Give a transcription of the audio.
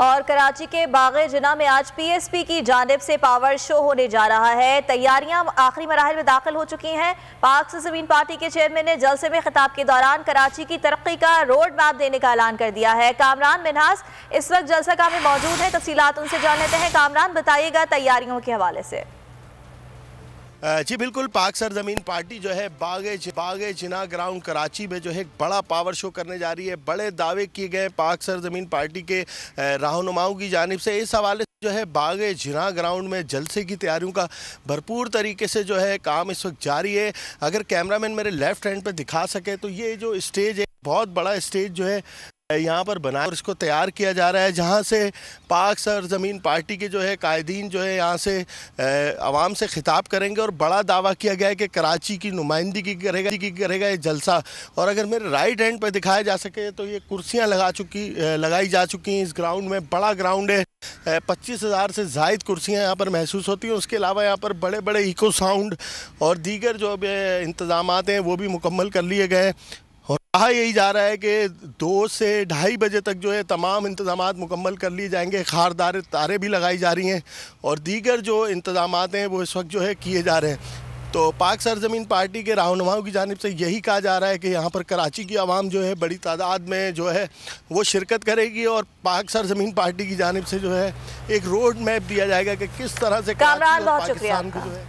और कराची के बागे जिना में आज पीएसपी की जानब से पावर शो होने जा रहा है तैयारियां आखिरी मराहल में दाखिल हो चुकी हैं पाक से जमीन पार्टी के चेयरमैन ने जलसे में खिताब के दौरान कराची की तरक्की का रोड मैप देने का ऐलान कर दिया है कामरान मिनहास इस वक्त जलसा का में मौजूद है तफसीत उनसे जान लेते हैं कामरान बताइएगा तैयारियों के हवाले से जी बिल्कुल पाक सरजमीन पार्टी जो है बागे बागे जिना ग्राउंड कराची में जो है एक बड़ा पावर शो करने जा रही है बड़े दावे किए गए पाक सरजमीन पार्टी के रहनुमाओं की जानब से इस हवाले जो है बागे जिना ग्राउंड में जलसे की तैयारियों का भरपूर तरीके से जो है काम इस वक्त जारी है अगर कैमरामैन मेरे लेफ्ट हैंड पर दिखा सके तो ये जो स्टेज है बहुत बड़ा स्टेज जो है यहाँ पर बना और इसको तैयार किया जा रहा है जहाँ से पाक सरजमीन पार्टी के जो है कायदीन जो है यहाँ से आवाम से खिताब करेंगे और बड़ा दावा किया गया है कि कराची की नुमाइंदगी करेगा की करेगा ये जलसा और अगर मेरे राइट हैंड पर दिखाया जा सके तो ये कुर्सियाँ लगा चुकी लगाई जा चुकी हैं इस ग्राउंड में बड़ा ग्राउंड है पच्चीस हज़ार से जायद कुर्सियाँ यहाँ पर महसूस होती हैं उसके अलावा यहाँ पर बड़े बड़े इको साउंड और दीगर जो इंतजाम हैं वो भी मुकम्मल कर लिए गए कहा यही जा रहा है कि दो से ढाई बजे तक जो है तमाम इंतजाम मुकम्मल कर लिए जाएंगे खारदार तारे भी लगाई जा रही हैं और दीगर जो इंतजाम हैं वो इस वक्त जो है किए जा रहे हैं तो पाक सरजमीन पार्टी के रहनुमाओं की जानब से यही कहा जा रहा है कि यहाँ पर कराची की आवाम जो है बड़ी तादाद में जो है वो शिरकत करेगी और पाक सरजमीन पार्टी की जानब से जो है एक रोड मैप दिया जाएगा कि किस तरह से कराची और पाकिस्तान को जो है